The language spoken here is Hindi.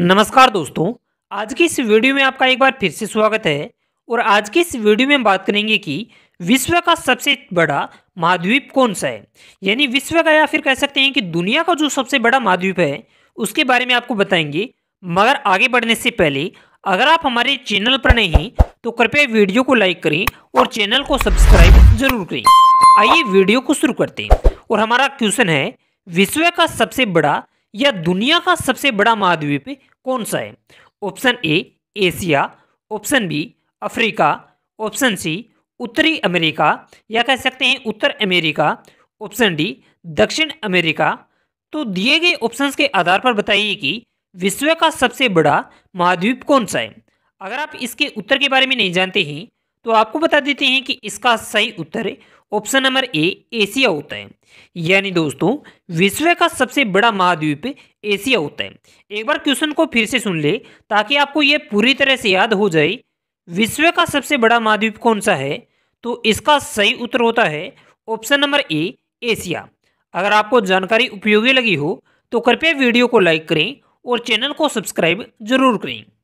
नमस्कार दोस्तों आज की इस वीडियो में आपका एक बार फिर से स्वागत है और आज की इस वीडियो में बात करेंगे कि विश्व का सबसे बड़ा महाद्वीप कौन सा है यानी विश्व का या फिर कह सकते हैं कि दुनिया का जो सबसे बड़ा महाद्वीप है उसके बारे में आपको बताएंगे मगर आगे बढ़ने से पहले अगर आप हमारे चैनल पर नहीं तो कृपया वीडियो को लाइक करें और चैनल को सब्सक्राइब जरूर करें आइए वीडियो को शुरू करते हैं और हमारा क्वेश्चन है विश्व का सबसे बड़ा या दुनिया का सबसे बड़ा महाद्वीप कौन सा है option A Asia option B Africa option C उत्तरी अमेरिका या कह सकते हैं उत्तर अमेरिका ऑप्शन डी दक्षिण अमेरिका तो दिए गए ऑप्शंस के आधार पर बताइए कि विश्व का सबसे बड़ा महाद्वीप कौन सा है अगर आप इसके उत्तर के बारे में नहीं जानते हैं तो आपको बता देते हैं कि इसका सही उत्तर ऑप्शन नंबर ए एशिया होता है यानी दोस्तों विश्व का सबसे बड़ा महाद्वीप एशिया होता है एक बार क्वेश्चन को फिर से सुन ले ताकि आपको यह पूरी तरह से याद हो जाए विश्व का सबसे बड़ा महाद्वीप कौन सा है तो इसका सही उत्तर होता है ऑप्शन नंबर ए एशिया अगर आपको जानकारी उपयोगी लगी हो तो कृपया वीडियो को लाइक करें और चैनल को सब्सक्राइब जरूर करें